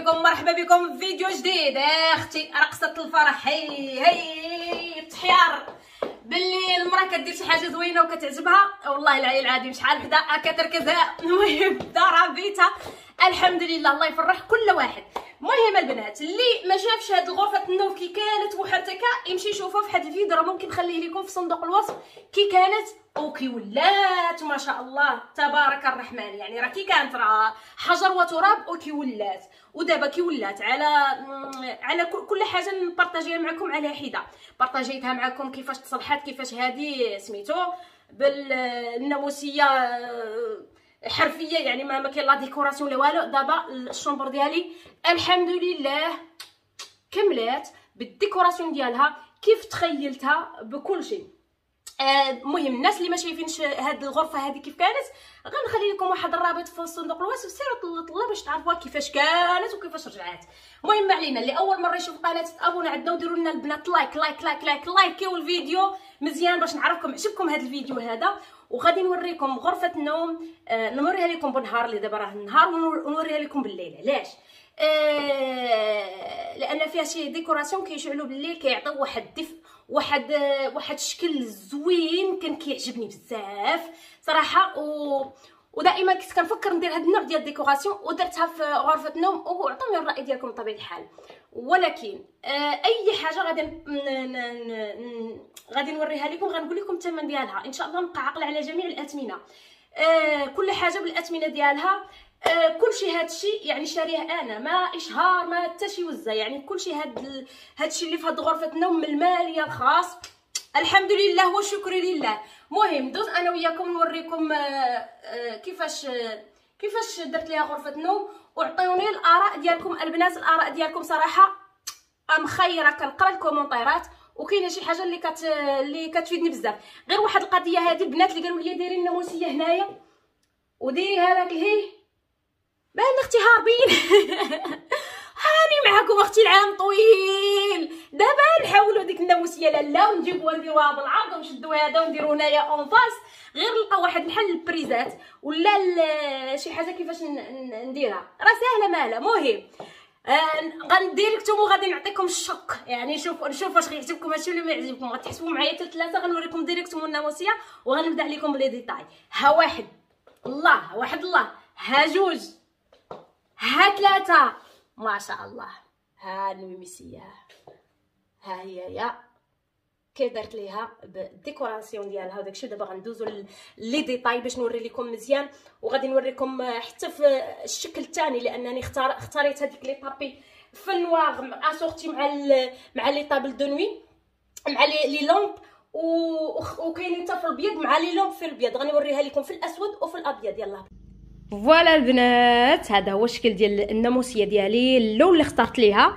بكم مرحبا بكم في فيديو جديد اختي رقصه الفرح هي هي تحيار باللي المراه كدير شي حاجه زوينه وكتعجبها والله العلي العظيم شحال حدا كتركزها المهم دارها بيتها الحمد لله الله يفرح كل واحد المهم البنات اللي ما شافش هاد الغرفه النوم كي كانت محرتكه يمشي يشوفها في واحد الفيديو راه ممكن نخليه لكم في صندوق الوصف كي كانت وكي ولات ما شاء الله تبارك الرحمن يعني راه كي كانت راه حجر وتراب وكي ولات ودابا كي ولات على على كل حاجه نبارطاجيها معكم على حده بارطاجيتها معكم كيفاش تصلحات كيفاش هذه سميتو بالناموسيه آه، حرفيه يعني ما كاين لا ديكوراسيون لا والو دابا الشومبر ديالي الحمد لله كملات بالديكوراسيون ديالها كيف تخيلتها بكل شيء المهم آه، الناس اللي ما شايفينش هاد الغرفه هذه كيف كانت غنخلي لكم واحد الرابط في صندوق الوصف سيروا طلبوا باش تعرفوها كيفاش كانت وكيفاش رجعات المهم علينا اللي اول مره يشوف قناه تابونا عندنا وديروا لنا البنات لايك لايك لايك لايك لايكيو الفيديو مزيان باش نعرفكم عجبكم هذا الفيديو هذا وغادي نوريكم غرفه النوم آه نوريها لكم بالنهار اللي دابا راه النهار ونوريها لكم بالليل علاش آه لان فيها شي ديكوراسيون كيشعلوا بالليل كيعطيو واحد الدفء واحد واحد الشكل زوين كان كيعجبني بزاف صراحه و ودائما كنت كنفكر ندير هاد النوع ديال الديكوراسيون ودرتها في غرفه النوم وعطوني الراي ديالكم بطبيعه الحال ولكن آه، اي حاجه غادي غادي نوريها لكم غنقول لكم الثمن ديالها ان شاء الله عاقله على جميع الاثمنه آه، كل حاجه بالاثمنه ديالها آه، كلشي هادشي يعني شاريه انا ما اشهار ما حتى شي وزه يعني كلشي هاد ال... هادشي اللي في هاد غرفتنا ومن الماليه الخاص الحمد لله والشكر لله مهم دوز انا وياكم نوريكم آه، آه، كيفاش كيفاش درت ليها غرفه نوم وعطيوني الاراء ديالكم البنات الاراء ديالكم صراحه مخيره كنقرا الكومونتيرات وكاينه شي حاجه اللي كت اللي كتفيدني بزاف غير واحد القضيه هذه البنات اللي قالوا لي دايرين الناموسيه هنايا وديري هذاك هي بان اختي هاربين هاني معاكم اختي العام طويل دابا نحاولوا ديك الناموسيه لالا ونجيبوها نديروها بالعرض ونشدو هذا ونديرو هنايا اون فاس غير نلقى واحد الحل البريزات ولا شي حاجه كيفاش نديرها راه سهله مالها مهم غندير لكم وغادي نعطيكم الشق يعني شوف نشوف واش غيعجبكم هادشي ولا ما يعجبكم غتحسبوا معايا حتى ثلاثه غنوريكم ديريكتوم الناموسيه وغنبدا عليكم بلي ديتاي ها واحد الله واحد الله ها جوج ها ثلاثة ما شاء الله ها الميميسية ها هي يا كي درت ليها بالديكوراسيون ديالها وداكشي دابا غندوزو لي ديطاي باش نوري لكم مزيان وغادي نوريكم حتى في الشكل الثاني لانني اختار اختاريت هذيك لي بابي في النواغ اسورتي مع مع لي طابل دو نوي مع لي لي لومب وكاينين حتى في الابيض مع لي لومب في الابيض غنوريها لكم في الاسود وفي الابيض يلاه فوالا البنات هذا هو الشكل ديال الناموسيه ديالي اللون اللي اخترت ليها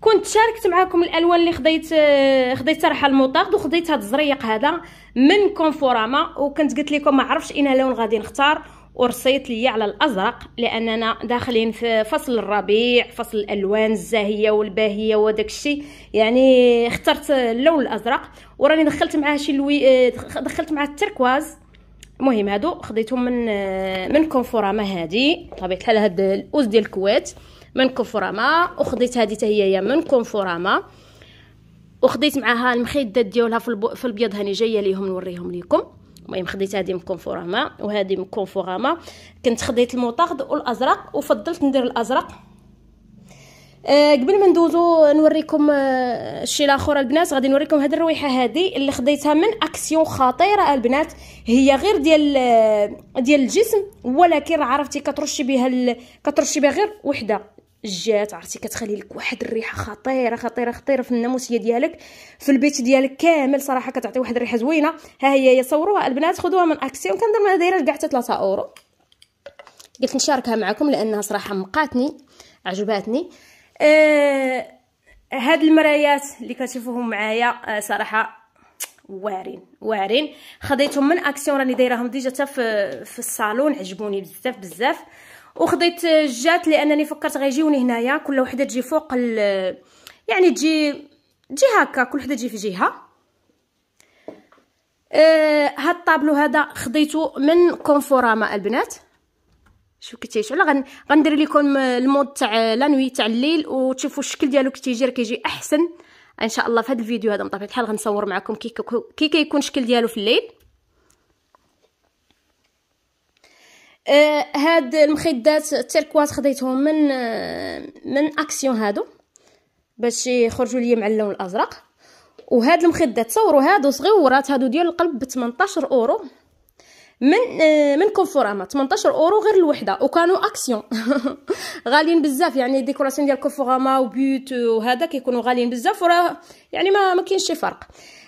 كنت شاركت معكم الالوان اللي خديت آه، خديت طرحه الموطارد وخديت هذا الزريق هذا من كونفوراما وكنت قلت لكم ما عرفتش انا لون غادي نختار ورصيت لي على الازرق لاننا داخلين في فصل الربيع فصل الالوان الزاهيه والباهيه وداك الشيء يعني اخترت اللون الازرق وراني دخلت معاه شي لوي آه، دخلت معاه التركواز المهم هادو خديتهم من من كونفوراما هادي طبيعة الحال هاد الاوز ديال الكويت من كونفوراما وخديت هادي حتى هي من كونفوراما وخديت معاها المخيدات ديالها في, البو... في البيض هاني جايه ليهم نوريهم ليكم المهم خديت هادي من كونفوراما وهادي من كونفوراما كنت خديت الموطاخد والازرق وفضلت ندير الازرق أه، قبل ما ندوزو نوريكم أه، الشيء الاخر البنات غادي نوريكم هذه الرويحه هذه اللي خديتها من اكسيون خطيره البنات هي غير ديال أه، ديال الجسم ولكن عرفتي كترشي بها كترشي بها غير وحده جات عرفتي كتخلي لك واحد الريحه خطيره خطيره خطيره في الناموسيه ديالك في البيت ديالك كامل صراحه كتعطي واحد الريحه زوينه ها هي يصوروها البنات خذوها من اكسيون كندير منها دايره كاع حتى 3 اورو قلت نشاركها معكم لانها صراحه مقاتني عجباتني آه هاد المرايات اللي كتشوفوهم معايا آه صراحه واعرين واعرين خديتهم من اكسيون راني دايراهم ديجا حتى في, في الصالون عجبوني بزاف بزاف وخديت جات لانني فكرت غيجيوني هنايا كل وحده تجي فوق يعني تجي تجي هكا كل وحده تجي في جهه آه هاد الطابلو هذا خديته من كونفوراما البنات شوف كي تيجي غن... غندير لكم المود تاع لا نوي تاع الليل وتشوفوا الشكل ديالو كي تيجي كيجي احسن ان شاء الله في هذا الفيديو هذا بطبيعه الحال غنصور معكم كي كي كيكون الشكل ديالو في الليل آه هاد المخدات التركواز خديتهم من آه من اكسيون هادو باش يخرجوا لي مع اللون الازرق وهاد المخدات تصوروا هادو صغيورات هادو ديال القلب ب 18 اورو من آه، من كونفوراما 18 اورو غير الوحده وكانوا اكسيون غاليين بزاف يعني ديكوراسيون ديال كونفوراما وبيوت وهذا كيكونوا غاليين بزاف وراه يعني ما ما كاينش شي فرق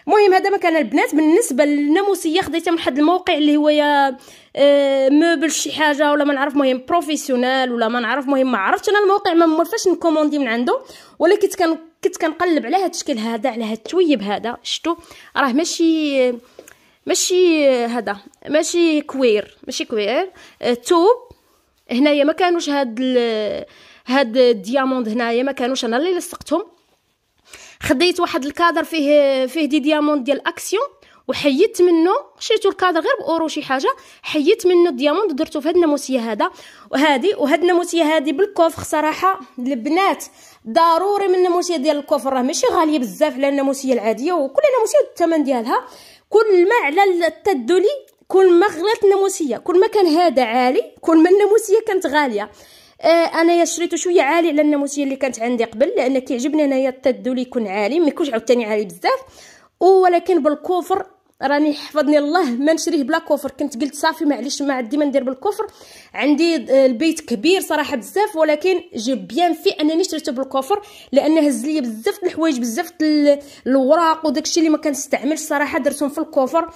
المهم هذا ما كان البنات بالنسبه للناموسيه خديتها من حد الموقع اللي هو يا آه، موبل شي حاجه ولا ما نعرف مهم بروفيسيونال ولا ما نعرف مهم ما عرفتش انا الموقع ما مرفاش نكوموندي من عنده ولا كنت كنت كنقلب على هاد الشكل هذا على هاد التويب هذا شفتوا راه ماشي آه، ماشي هذا ماشي كوير ماشي كوير آه، توب هنايا ما كانوش هاد ال... هاد الدياموند هنايا ما كانوش انا اللي لصقتهم خديت واحد الكادر فيه فيه دي دياموند ديال اكسيون وحيدت منه شريتو الكادر غير باورو شي حاجه حيدت منه الدياموند ودرتو في هاد الناموسيه هذا وهادي وهاد الناموسيه هادي بالكوفر صراحه البنات ضروري من الناموسيه ديال الكوفر راه ماشي غاليه بزاف على الناموسيه العاديه وكل ناموسيه الثمن ديالها كل ما على التدلي كل ما غلات الناموسيه كل ما كان هذا عالي كل ما الناموسيه كانت غاليه آه انا شريته شويه عالي على الناموسيه اللي كانت عندي قبل لان كيعجبني انايا التدلي يكون عالي ما يكونش عاوتاني عالي بزاف ولكن بالكفر راني حفظني الله ما نشريه بلا كفر كنت قلت صافي معليش ما عندي ما ندير بالكفر عندي آه، البيت كبير صراحه بزاف ولكن جو بيان في انني شريته بالكفر لان هز لي بزاف د الحوايج بزاف د الوراق وداكشي اللي ما كنستعملش صراحه درتهم في الكفر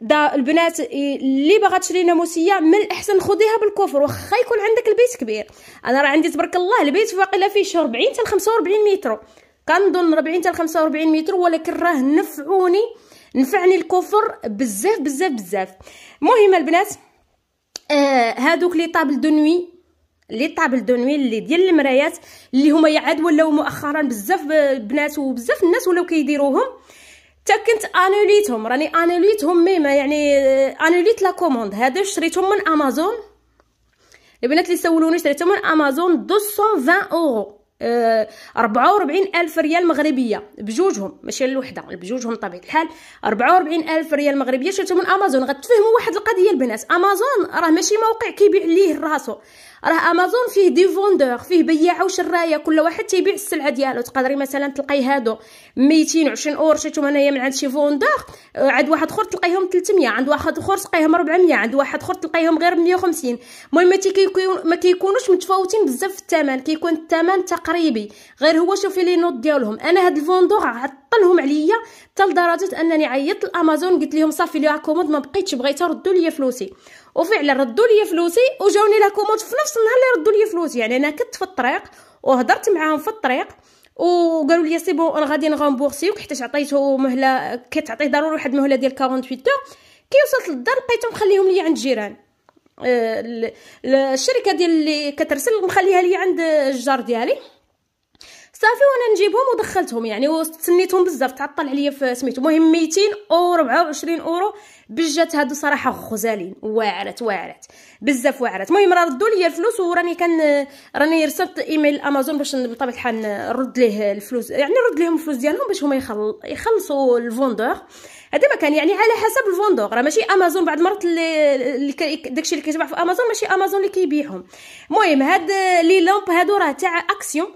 دا البنات اللي باغا تشري ناموسيه من الاحسن خديها بالكفر واخا يكون عندك البيت كبير انا راه عندي تبارك الله البيت واقيلا فيه شي 40 حتى 45 متر كنظن 40 حتى 45 متر ولكن راه نفعوني نفعني الكفر بزاف بزاف بزاف المهم البنات آه هادوك لي طابل دونوي لي طابل دونوي اللي ديال المرايات اللي هما يعاد ولاو مؤخرا بزاف بنات وبزاف الناس ولاو كيديروهم تا كنت انوليتهم راني انوليتهم ميما يعني آه، انوليت لا كوموند هادو شريتهم من امازون البنات اللي سولوني شريتهم من امازون 220 اورو 44 ألف ريال مغربية بجوجهم ماشي الوحدة بجوجهم طبيعة الحال 44 ألف ريال مغربية شريته من أمازون غتفهموا واحد القضية البنات أمازون راه ماشي موقع كيبيع ليه راسو راه امازون فيه دي فوندور فيه بياع وشرايه كل واحد تيبيع السلعه ديالو تقدري مثلا تلقاي هادو 220 اور شريتهم انايا من عند شي فوندور آه، عند واحد اخر تلقايهم 300 عند واحد اخر تلقايهم 400 عند واحد اخر تلقايهم غير 150 المهم ما كيكونوش متفاوتين بزاف في الثمن كيكون الثمن تقريبي غير هو شوفي لي نوت ديالهم انا هاد الفوندور عطلهم عليا حتى لدرجه انني عيطت لامازون قلت لهم صافي لي كوموند ما بقيتش بغيت ردوا لي فلوسي وفعلا ردوا لي فلوسي وجاوني لا كوموند في نفس النهار اللي ردوا لي فلوسي يعني انا كنت في الطريق وهضرت معاهم في الطريق وقالوا لي سي بون انا غادي نغامبورسيوك حيت عطيته مهله كتعطيه ضروري واحد المهله ديال 48 اور كي وصلت للدار لقيتهم مخليهم لي عند جيران آه، الشركه ديال اللي كترسل مخليها لي عند الجار ديالي صافي وانا نجيبهم ودخلتهم يعني وتسنيتهم بزاف تعطل عليا في سميتو المهم 200 اورو 24 اورو بجات هادو صراحه خزالين واعرات واعرات بزاف واعرات المهم راه ردوا لي الفلوس وراني كان راني رسلت ايميل امازون باش بطبيعه الحال نرد ليه الفلوس يعني نرد لهم الفلوس ديالهم باش هما يخل... يخلصوا الفوندور هذا ما كان يعني على حسب الفوندور راه ماشي امازون بعض المرات اللي داكشي اللي كيتباع في امازون ماشي امازون اللي كيبيعهم المهم هاد لي لامب هادو راه تاع اكسيون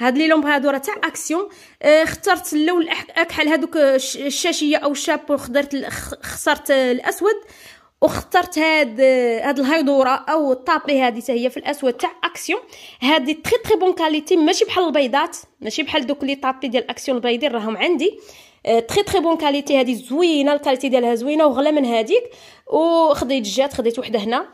هاد لي لومبر هادو راه تاع اكسيون آه، اخترت اللون اكحل هادوك الشاشيه او الشابو خضرت خسرت الاسود واخترت هاد آه، هاد الهيدوره او الطابلي هادي هي في الاسود تاع اكسيون هادي تري تري بون كاليتي ماشي بحال البيضات ماشي بحال دوك لي طابلي ديال اكسيون البيضين راهم عندي آه، تري تري بون كاليتي هادي زوينه الكاليتي ديالها زوينه وغلا من هاديك وخديت جات خديت وحده هنا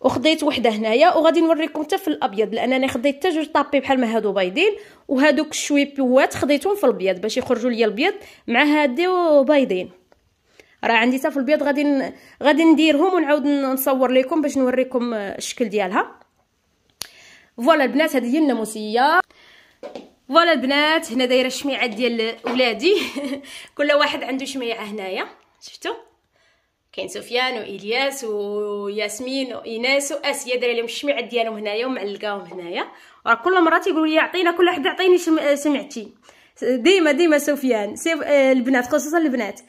وخديت وحده هنايا وغادي نوريكم حتى في الابيض لان انا خديت حتى جوج طابي بحال ما هادو بيضين وهادوك شوي بيوات خديتهم في الابيض باش يخرجوا ليا الابيض مع هادو بيضين راه عندي حتى في الابيض غادي غادي نديرهم ونعاود نصور لكم باش نوريكم الشكل ديالها فوالا البنات هذه هي الناموسيه فوالا البنات هنا دايره الشميعه ديال ولادي كل واحد عنده شميعه هنايا شفتوا كاين سفيان والياس وياسمين وايناس واسيا دايره لهم الشمع ديالهم هنايا ومعلقاهم هنايا راه كل مره تيقولوا لي عطينا كل واحد عطيني آه، سمعتي ديما ديما سفيان سيف آه، البنات خصوصا البنات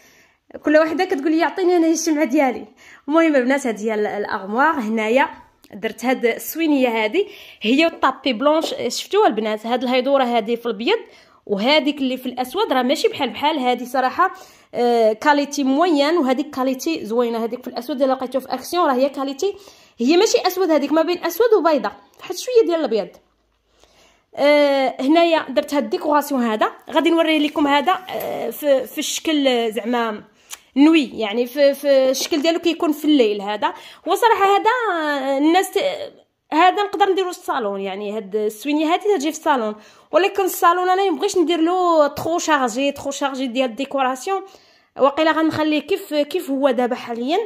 كل وحده كتقول لي عطيني انا الشمعه ديالي المهم البنات هاد هي الاغموار هنايا درت هاد السوينيه هادي هي والطابي بلونش شفتوها البنات هاد الهيدوره هادي في الابيض وهذيك اللي في الاسود راه ماشي بحال بحال هذه صراحه آه كاليتي موين وهذيك كاليتي زوينه هذيك في الاسود اللي لقيتو في اكسيون راه هي كاليتي هي ماشي اسود هذيك ما بين اسود وبيضه فحال شويه ديال الابيض آه هنايا درت هاد الديكوراسيون هذا غادي نوريه لكم هذا آه في, في الشكل آه، زعما نوي يعني في, في الشكل ديالو كيكون في الليل هذا وصراحه هذا آه، الناس هذا نقدر نديرو في الصالون يعني هاد السوينيه هادي تجي في الصالون ولكن الصالون انا مبغيش ندير له طرو شارجي طرو شارجي ديال الديكوراسيون واقيلا غنخليه كيف كيف هو دابا حاليا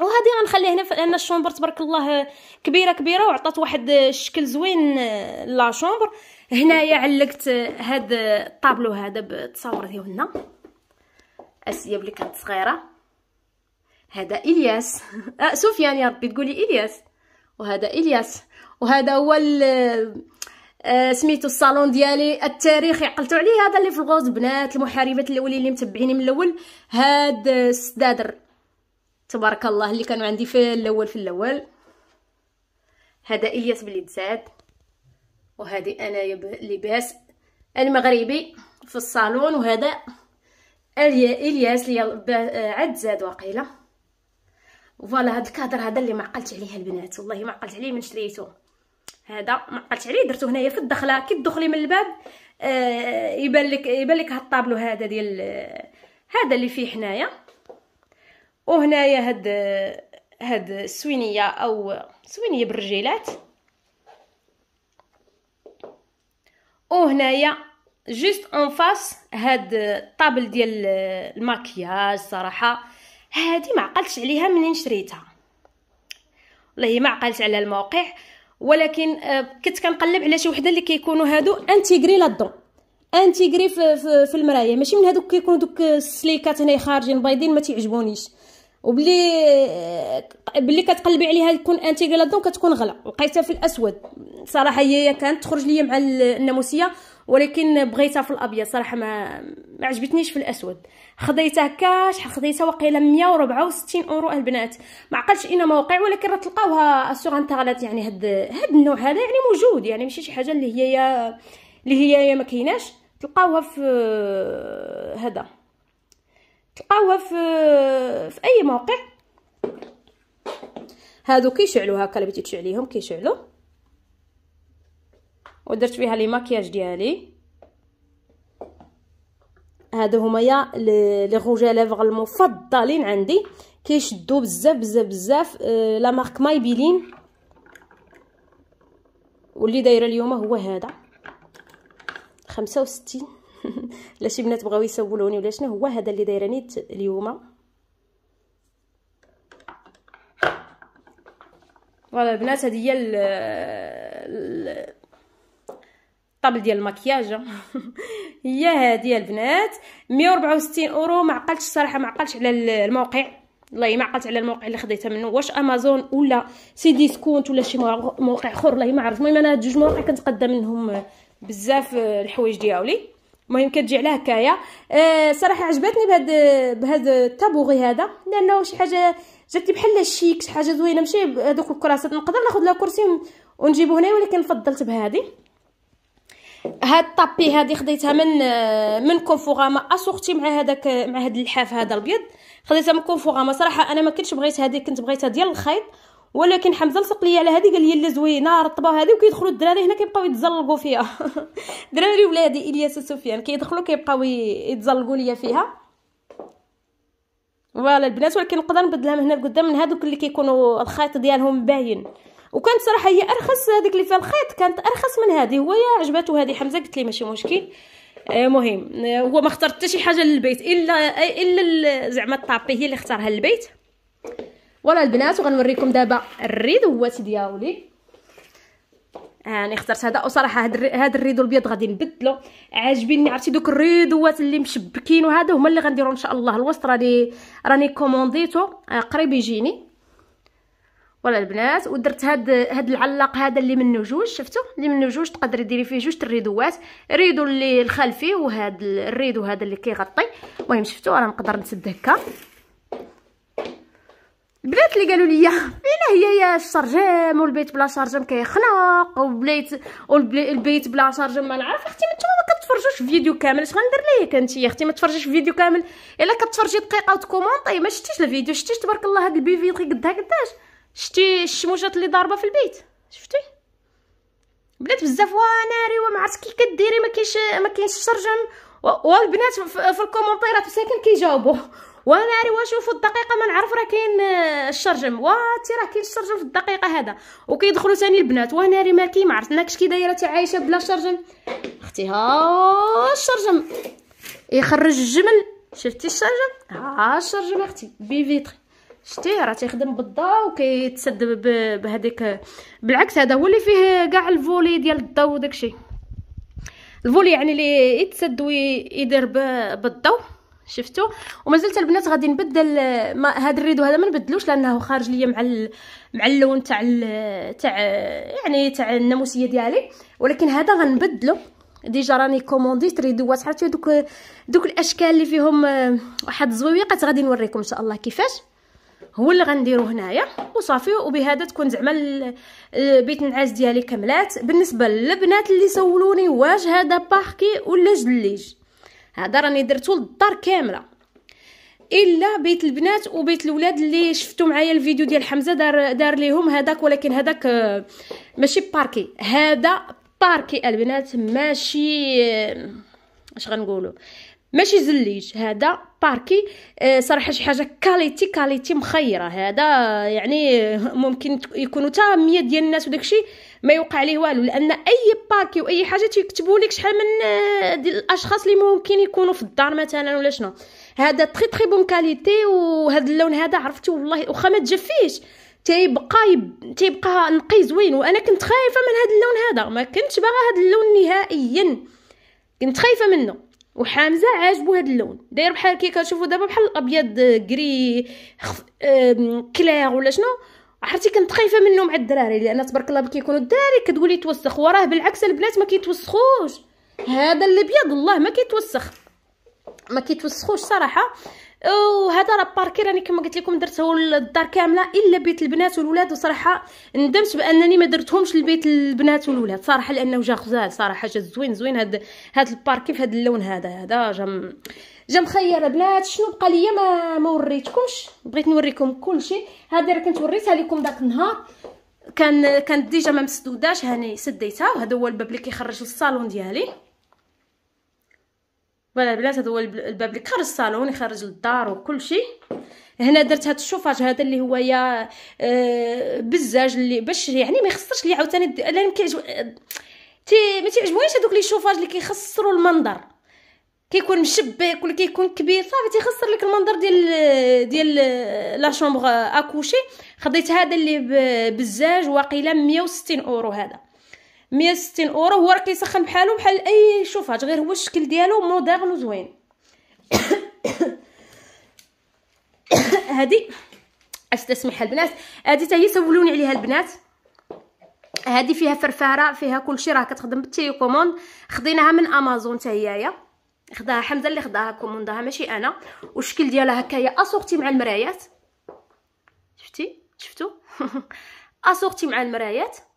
وهادي غنخليه هنا لان الشومبر تبارك الله كبيره كبيره وعطات واحد الشكل زوين آه، لا شومبر هنايا علقت هاد الطابلو هذا بالتصاور ديالنا اسياب بلي كانت صغيره هذا الياس آه، سفيان يا ربي تقولي الياس وهذا الياس وهذا هو ال آه سميتو الصالون ديالي التاريخي عقلتو عليه هذا اللي في الغوز بنات المحاربات الاولين اللي متبعيني من الاول هاد السدادر تبارك الله اللي كانوا عندي في الاول في الاول هذا الياس بلي تسعد وهذه انايا لباس المغربي في الصالون وهذا الياس اللي عاد زاد وقيله فوالا هاد الكادر هذا اللي ما عقلت عليه البنات والله ما عقلت عليه من شريته هذا ما عقلتش عليه درتو هنايا في الدخله كي تدخلي من الباب آه يبان لك يبان لك هاد الطابلو هذا ديال آه، هذا اللي فيه حنايا وهنايا هاد آه، هاد السوينيه او سوينيه بالرجيلات وهنايا جوست اون فاس هاد الطابل ديال آه، الماكياج صراحه هادي ما عقلتش عليها منين شريتها والله ما عقلت على الموقع ولكن آه، كنت كنقلب على شي وحده اللي كيكونوا هادو انتيغري لادون انتيغري في, في, في المرايه ماشي من هادوك كيكونوا دوك السليكات هنا خارجين بيضين ما تيعجبونيش وبلي آه، بلي كتقلبي عليها تكون انتيغري لادون كتكون غلا لقيتها في الاسود صراحه هي كانت تخرج ليا مع الناموسيه ولكن بغيتها في الابيض صراحه ما ما عجبتنيش في الاسود خديتها كاش خديتها وقيله 164 اورو البنات ما عقلتش اين موقع ولكن راه تلقاوها سوغ انترنت يعني هاد هاد النوع هذا يعني موجود يعني ماشي شي حاجه اللي هي يا اللي هي يا ما كايناش تلقاوها في هذا تلقاوها في في اي موقع هادو كيشعلوا هكا الا بغيتي تشعليهم كيشعلوا ودرت فيها لي ماكياج ديالي هادو هما يا لي غوج ليفغ المفضلين عندي كيشدو بزاف بزاف بزاف آه لا مارك مايبيلين واللي دايره اليوم هو هذا خمسة وستين لا شي بنات بغاو يسولوني ولا شنو هو هذا اللي دايره نيت اليوم فوالا البنات هذه هي الطبل ديال المكياج هي هذه البنات 164 اورو ما عقلتش الصراحه ما عقلتش على الموقع والله ما عقلت على الموقع اللي خديتها منه واش امازون ولا سي ديسكونت ولا شي موقع اخر والله ما عرف المهم انا هاد جوج مواقع كنتقدم منهم بزاف آه، الحوايج دياولي المهم كتجي على هكايا أه صراحه عجبتني بهاد بهاد التابوغي هذا لانه شي حاجه جات لي بحال شيك شي حاجه زوينه ماشي هذوك الكراسات نقدر ناخذ لها كرسي ونجيبو هنا ولكن فضلت بهذه هاد الطابي هادي خديتها من من كونفوغاما اسورتي مع هذاك مع هاد اللحاف هذا الابيض خديتها من كونفوغاما صراحه انا ما كنتش بغيت هادي كنت بغيتها ديال الخيط ولكن حمزه لصق لي على هادي قال لي لا زوينه رطبه هادي وكيدخلوا الدراري هنا كيبقاو يتزلقوا فيها دراري ولادي الياس وسفيان كيدخلوا كيبقاو يتزلقوا ليا فيها فوالا البنات ولكن نقدر نبدلها من هنا لقدام من هادوك اللي كيكونوا الخيط ديالهم باين وكانت صراحه هي ارخص هذيك اللي فيها الخيط كانت ارخص من هذه هو يا عجبته هذه حمزه قلت لي ماشي مشكل آه، مهم آه، هو ما اختار حتى شي حاجه للبيت الا الا زعما الطابي هي اللي اختارها للبيت ولا البنات وغنوريكم دابا الريدوات ديالي يعني اخترت هذا وصراحه هاد الريدو البيض غادي نبدلو عاجبيني عرفتي دوك الريدوات اللي مشبكين وهذا هما اللي غنديرو ان شاء الله الوسط راني راني كومونديتو آه، قريب يجيني فوالا البنات ودرت هاد هاد العلاق هذا اللي منه جوج شفتو اللي منه جوج تقدري ديري فيه جوج الريدوات ريدو اللي الخلفي وهاد الريدو هذا اللي كيغطي المهم شفتو راه نقدر نسد هكا البنات اللي قالوا لي فين هي يا الشرجم والبيت بلا شرجم كيخنق وبليت والبيت بلا شرجم ما نعرف اختي ما نتوما ما كتفرجوش فيديو كامل اش غندير ليك انت يا اختي ما تفرجيش فيديو كامل الا كتفرجي دقيقه وتكومونطي ما شفتيش الفيديو شفتيش تبارك الله هاد البيفي قدها قداش شتي الشموشات اللي ضاربه في البيت شفتي بنات بزاف واناري وما عرفتش كي كديري ما كاينش ما كاينش شرجم والبنات في الكومونتيرات ساكن كيجاوبوا واناري ريوا الدقيقه ما نعرف راه كاين آه، الشرجم واتي راه كاين الشرجم في الدقيقه هذا وكيدخلوا ثاني البنات واناري مالكي ما عرفتناكش كي دايره عايشه بلا شرجم اختي ها الشرجم يخرج الجمل شفتي الشرجم ها الشرجم اختي بي فيتري شتي راه تيخدم بالضو وكيتسد بهذيك بالعكس هذا هو اللي فيه كاع الفولي ديال الضو وداكشي الفولي يعني اللي يتسد ويدير بالضو شفتو ومازلت البنات غادي نبدل ما هذا الريدو هذا ما نبدلوش لانه خارج ليا مع ال... مع اللون تاع ال... تاع يعني تاع الناموسيه ديالي ولكن هذا غنبدلو ديجا راني كومونديت ريدوات عرفتي دوك دوك الاشكال اللي فيهم آه، واحد الزويقات غادي نوريكم ان شاء الله كيفاش هو اللي غنديرو هنايا وصافي وبهذا تكون زعما بيت النعاس ديالي كملات بالنسبه للبنات اللي سولوني واش هذا باركي ولا جليج هذا راني درتو للدار كامله الا بيت البنات وبيت الولاد اللي شفتوا معايا الفيديو ديال حمزه دار دار ليهم هذاك ولكن هذاك آه، ماشي باركي هذا باركي البنات ماشي آه، اش غنقولوا ماشي زليج هذا باركي آه، صراحه شي حاجه كاليتي كاليتي مخيره هذا يعني ممكن يكونوا حتى 100 ديال الناس وداكشي ما يوقع عليه والو لان اي باركي واي حاجه تيكتبوا لك شحال من آه، الاشخاص اللي ممكن يكونوا في الدار مثلا ولا شنو هذا تري تري بون كاليتي وهذا اللون هذا عرفتو والله واخا ما تجفيش تيبقى يب... تيبقى نقي زوين وانا كنت خايفه من هذا اللون هذا ما كنتش باغا هذا اللون نهائيا كنت خايفه منه وحامزه عاجبو هاد اللون داير بحال كي كتشوفو دابا بحال الابيض كري آه، خف... كليغ ولا شنو عرفتي كنت خايفه منه مع الدراري لان تبارك الله كيكونوا الدراري كتقول توسخ وراه بالعكس البنات ما كيتوسخوش هذا الابيض الله ما كيتوسخ ما كيتوسخوش صراحه وهذا راه باركي راني كما قلت لكم درته للدار كامله الا بيت البنات والولاد وصراحه ندمت بانني ما درتهمش لبيت البنات والولاد صراحه لانه جا غزال صراحه جا زوين زوين هاد هاد الباركي في هاد اللون هذا هذا جا جا مخير البنات شنو بقى ليا ما ما وريتكمش بغيت نوريكم كلشي هذه راه كنت وريتها لكم داك النهار كان كانت ديجا ما مسدوداش هاني سديتها وهذا هو الباب اللي كيخرج للصالون ديالي فوالا البنات هذا هو الباب اللي خارج الصالون يخرج للدار وكل شيء هنا درت هذا الشوفاج هذا اللي هو يا آه بزاج اللي باش يعني ما يخسرش لي عاوتاني لا ما تي ما تيعجبونيش هذوك لي شوفاج اللي كيخسروا المنظر كيكون مشبك ولا كيكون كبير صافي تيخسر لك المنظر ديال ديال آه، لا شومبر اكوشي خديت هذا اللي بزاج واقيلا 160 اورو هذا 160 اورو هو راه كيسخن بحالو بحال اي شوفاج غير هو الشكل ديالو موديرن وزوين هادي اش تسمح البنات هادي حتى هي سولوني عليها البنات هادي فيها فرفاره فيها كلشي راه كتخدم بالتيليكوموند خديناها من امازون حتى هي خداها حمزه اللي خداها كوموندها ماشي انا والشكل ديالها هكايا اسورتي مع المرايات شفتي شفتو اسورتي مع المرايات